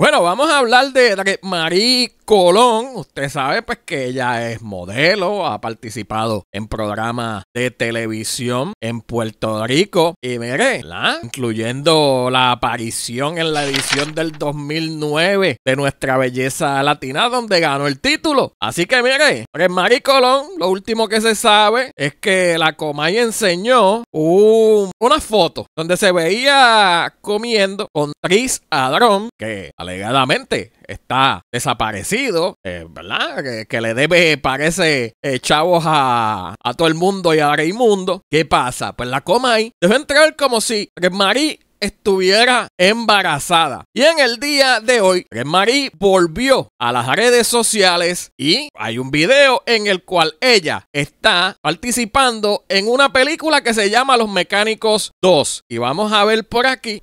Bueno, vamos a hablar de la Marie Colón, usted sabe pues que ella es modelo, ha participado en programas de televisión en Puerto Rico y mire, incluyendo la aparición en la edición del 2009 de Nuestra Belleza Latina donde ganó el título. Así que mire, Marie Colón, lo último que se sabe es que la Comay enseñó una foto donde se veía comiendo con Tris Adrón, que alegadamente está desaparecido, eh, ¿verdad? Que, le debe, parece, eh, chavos a, todo el mundo y a mundo. ¿Qué pasa? Pues la coma ahí debe entrar como si Marí estuviera embarazada. Y en el día de hoy, Marie volvió a las redes sociales y hay un video en el cual ella está participando en una película que se llama Los Mecánicos 2. Y vamos a ver por aquí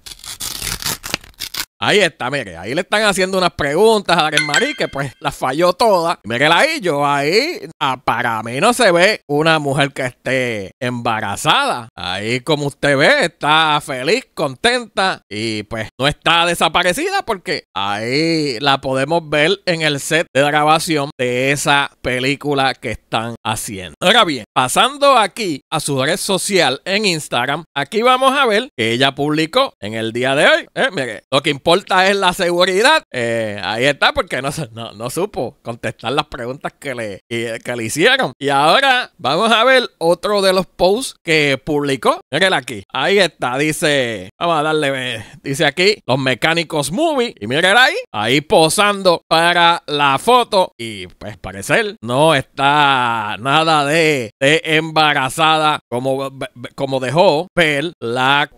Ahí está, mire, ahí le están haciendo unas preguntas a Darren que pues las falló todas. mire ahí, yo ahí, ah, para mí no se ve una mujer que esté embarazada. Ahí como usted ve, está feliz, contenta y pues no está desaparecida porque ahí la podemos ver en el set de grabación de esa película que están haciendo. Ahora bien, pasando aquí a su red social en Instagram, aquí vamos a ver que ella publicó en el día de hoy. Eh, mire, lo que importa es la seguridad, eh, ahí está, porque no, no, no, supo contestar las preguntas que le, que le hicieron. Y ahora vamos a ver otro de los posts que publicó. Miren aquí. Ahí está, dice. Vamos a darle. Eh, dice aquí, los mecánicos movie. Y miren ahí. Ahí posando para la foto. Y pues parecer no está nada de, embarazada como, como dejó pel la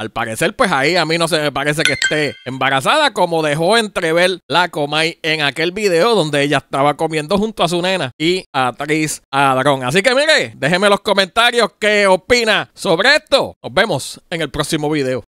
al parecer, pues ahí a mí no se me parece que esté embarazada, como dejó entrever la Comay en aquel video donde ella estaba comiendo junto a su nena y a Tris Adrón. Así que mire, déjenme los comentarios qué opina sobre esto. Nos vemos en el próximo video.